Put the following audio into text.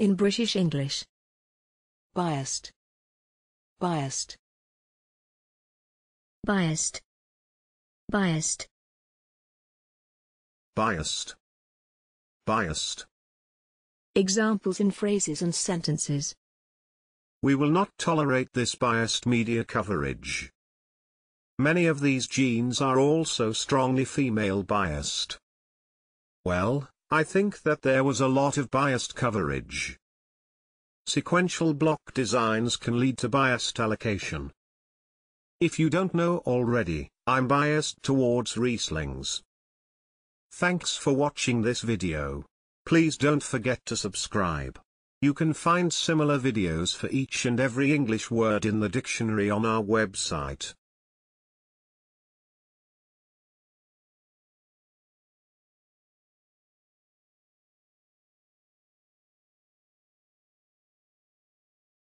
in British English. Biased. Biased. Biased. Biased. Biased. Biased. Examples in phrases and sentences. We will not tolerate this biased media coverage. Many of these genes are also strongly female biased. Well, I think that there was a lot of biased coverage. Sequential block designs can lead to biased allocation. If you don't know already, I'm biased towards Rieslings. Thanks for watching this video. Please don't forget to subscribe. You can find similar videos for each and every English word in the dictionary on our website.